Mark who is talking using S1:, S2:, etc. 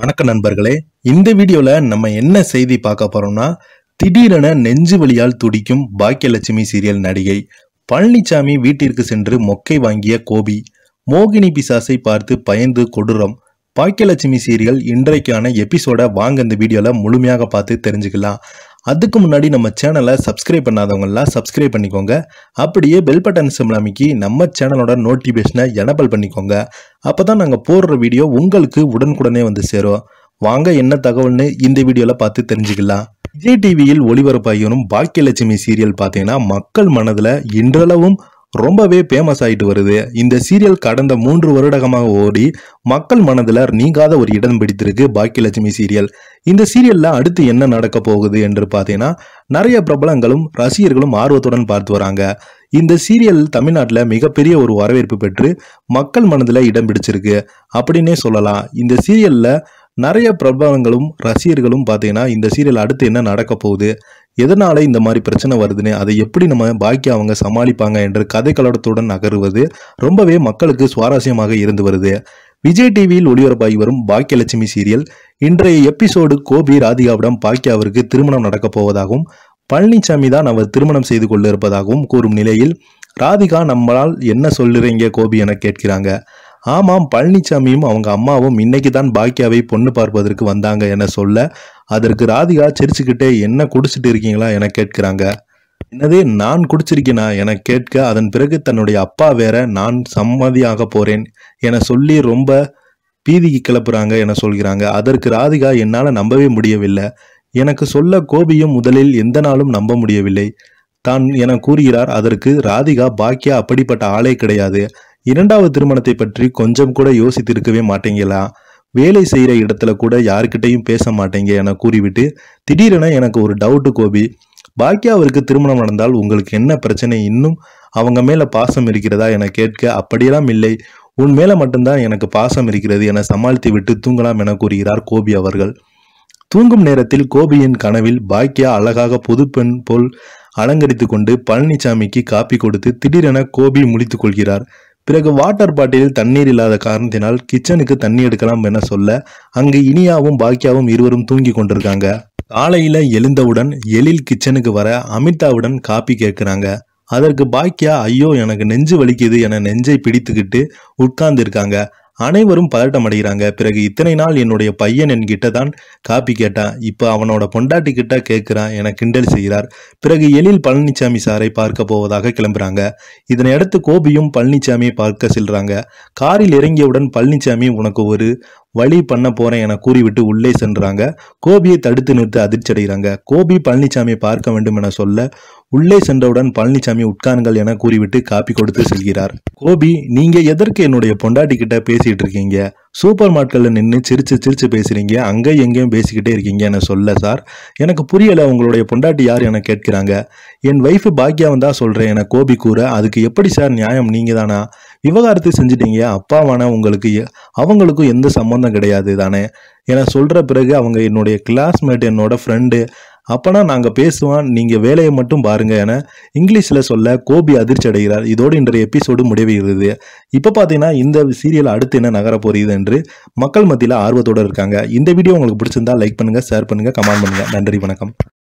S1: வணக்க நண்பர்களே இந்த வீடியோவில் நம்ம என்ன செய்தி பார்க்க போகிறோம்னா திடீரென நெஞ்சு வழியால் துடிக்கும் பாக்கியலட்சுமி சீரியல் நடிகை பழனிசாமி வீட்டிற்கு சென்று மொக்கை வாங்கிய கோபி மோகினி பிசாசை பார்த்து பயந்து கொடூரம் பாக்கியலட்சுமி சீரியல் இன்றைக்கான எபிசோட வாங்க இந்த வீடியோவில் முழுமையாக பார்த்து தெரிஞ்சுக்கலாம் அதுக்கு முன்னாடி நம்ம சேனலை சப்ஸ்கிரைப் பண்ணாதவங்களாம் சப்ஸ்கிரைப் பண்ணிக்கோங்க அப்படியே பெல் பட்டன் சிம்பிள் அமைக்கி நம்ம சேனலோட நோட்டிஃபிகேஷனை எனபிள் பண்ணிக்கோங்க அப்போ தான் நாங்கள் போடுற வீடியோ உங்களுக்கு உடனுக்குடனே வந்து சேரும் வாங்க என்ன தகவல்னு இந்த வீடியோவில் பார்த்து தெரிஞ்சுக்கலாம் விஜய் டிவியில் ஒளிபரப்பாகி பாக்கியலட்சுமி சீரியல் பார்த்தீங்கன்னா மக்கள் மனதில் இன்றளவும் ரொம்பவே ஃபேமஸ் ஆகிட்டு வருது இந்த சீரியல் கடந்த மூன்று வருடகமாக ஓடி மக்கள் மனதில் நீங்காத ஒரு இடம் பிடித்திருக்கு பாக்கியலட்சுமி சீரியல் இந்த சீரியலில் அடுத்து என்ன நடக்க போகுது என்று பார்த்தீங்கன்னா நிறைய பிரபலங்களும் ரசிகர்களும் ஆர்வத்துடன் பார்த்து வராங்க இந்த சீரியல் தமிழ்நாட்டில் மிகப்பெரிய ஒரு வரவேற்பு பெற்று மக்கள் மனதில் இடம் பிடிச்சிருக்கு அப்படின்னே சொல்லலாம் இந்த சீரியலில் நிறைய பிரபலங்களும் ரசிகர்களும் பார்த்தீங்கன்னா இந்த சீரியல் அடுத்து என்ன நடக்க போகுது எதனால் இந்த மாதிரி பிரச்சனை வருதுன்னு அதை எப்படி நம்ம பாக்கி அவங்க சமாளிப்பாங்க என்று கதை கலடத்துடன் நகருவது ரொம்பவே மக்களுக்கு சுவாரஸ்யமாக இருந்து வருது விஜய் டிவியில் ஒளிபரப்பாகி வரும் பாக்கியலட்சுமி சீரியல் இன்றைய எபிசோடு கோபி ராதிகாவிடம் பாக்கியாவிற்கு திருமணம் நடக்கப் போவதாகவும் பழனிசாமி தான் அவர் திருமணம் செய்து கொள்ள இருப்பதாகவும் கூறும் நிலையில் ராதிகா நம்மளால் என்ன சொல்லுறீங்க கோபி என கேட்கிறாங்க ஆமாம் பழனிசாமியும் அவங்க அம்மாவும் இன்னைக்கு தான் பாக்கியாவை பொண்ணு பார்ப்பதற்கு வந்தாங்க என சொல்ல அதற்கு ராதிகா சிரிச்சுக்கிட்டே என்ன குடிச்சிட்டு இருக்கீங்களா என கேட்கிறாங்க என்னதே நான் குடிச்சிருக்கேனா என கேட்க அதன் பிறகு தன்னுடைய அப்பா வேற நான் சம்மதியாக போறேன் என சொல்லி ரொம்ப பீதிக்கு கிளப்புறாங்க என சொல்கிறாங்க அதற்கு ராதிகா என்னால் நம்பவே முடியவில்லை எனக்கு சொல்ல கோபியும் முதலில் எந்த நாளும் நம்ப முடியவில்லை தான் என கூறுகிறார் அதற்கு ராதிகா பாக்கியா அப்படிப்பட்ட ஆளே கிடையாது இரண்டாவது திருமணத்தை பற்றி கொஞ்சம் கூட யோசித்திருக்கவே மாட்டீங்களா வேலை செய்கிற இடத்துல கூட யாருக்கிட்டையும் பேச மாட்டீங்க என கூறிவிட்டு திடீரென எனக்கு ஒரு டவுட்டு கோபி அவருக்கு திருமணம் நடந்தால் உங்களுக்கு என்ன பிரச்சனை இன்னும் அவங்க மேலே பாசம் இருக்கிறதா என கேட்க அப்படியெல்லாம் இல்லை உன் மேலே மட்டும்தான் எனக்கு பாசம் இருக்கிறது என சமாளித்து விட்டு தூங்கலாம் என கூறுகிறார் கோபி அவர்கள் தூங்கும் நேரத்தில் கோபியின் கனவில் பாக்கியா அழகாக புது பெண் போல் அலங்கரித்து கொண்டு பழனிசாமிக்கு காப்பி கொடுத்து திடீரென கோபி முடித்துக் கொள்கிறார் பிறகு வாட்டர் பாட்டிலில் தண்ணீர் இல்லாத காரணத்தினால் கிச்சனுக்கு தண்ணி எடுக்கலாம் என சொல்ல அங்கு இனியாவும் பாக்கியாவும் இருவரும் தூங்கி கொண்டிருக்காங்க காலையில எழுந்தவுடன் எழில் கிச்சனுக்கு வர அமிதாவுடன் காப்பி கேட்கிறாங்க அதற்கு பாக்கியா ஐயோ எனக்கு நெஞ்சு வலிக்குது என நெஞ்சை பிடித்துக்கிட்டு உட்கார்ந்து இருக்காங்க அனைவரும் பதட்டம் அடைகிறாங்க பிறகு இத்தனை நாள் என்னுடைய பையன் என்கிட்ட தான் காப்பி கேட்டான் இப்போ அவனோட பொண்டாட்டி கிட்ட கேட்கிறான் என கிண்டல் செய்கிறார் பிறகு எழில் பழனிசாமி சாரை பார்க்க போவதாக கிளம்புறாங்க இதனையடுத்து கோபியும் பழனிசாமியை பார்க்க செல்றாங்க காரில் இறங்கியவுடன் பழனிசாமி உனக்கு ஒரு வழி பண்ண போறேன் என கூறிவிட்டு உள்ளே சென்றாங்க கோபியை தடுத்து நிறுத்து அதிர்ச்சி அடைகிறாங்க கோபி பழனிசாமியை பார்க்க வேண்டும் என சொல்ல உள்ளே சென்றவுடன் பழனிசாமி உட்காருங்கள் என கூறிவிட்டு காப்பி கொடுத்து செல்கிறார் கோபி நீங்க எதற்கு என்னுடைய பொண்டாட்டி கிட்ட பேசிட்டு இருக்கீங்க சூப்பர் மார்க்கெட்ல நின்று சிரிச்சு சிரிச்சு பேசுறீங்க அங்க எங்கேயும் பேசிக்கிட்டே இருக்கீங்க என சொல்ல சார் எனக்கு புரியல உங்களுடைய பொண்டாட்டி யார் என கேட்கிறாங்க என் ஒய்ஃப் பாக்கியாவும் தான் சொல்றேன் என கோபி கூற அதுக்கு எப்படி சார் நியாயம் நீங்க தானா விவகாரத்தை செஞ்சிட்டீங்க அப்பாவான உங்களுக்கு அவங்களுக்கும் எந்த சம்மந்தம் கிடையாது தானே என சொல்கிற பிறகு அவங்க என்னுடைய கிளாஸ்மேட் என்னோட ஃப்ரெண்டு அப்போனா நாங்கள் பேசுவான் நீங்கள் வேலையை மட்டும் பாருங்கள் என இங்கிலீஷில் சொல்ல கோபி அதிர்ச்சி அடைகிறார் இதோடு இன்றைய எபிசோடு முடிவுகிறது இப்போ பார்த்தீங்கன்னா இந்த சீரியல் அடுத்து என்ன நகர போகிறது என்று மக்கள் மத்தியில் ஆர்வத்தோடு இருக்காங்க இந்த வீடியோ உங்களுக்கு பிடிச்சிருந்தா லைக் பண்ணுங்கள் ஷேர் பண்ணுங்கள் கமெண்ட் பண்ணுங்கள் நன்றி வணக்கம்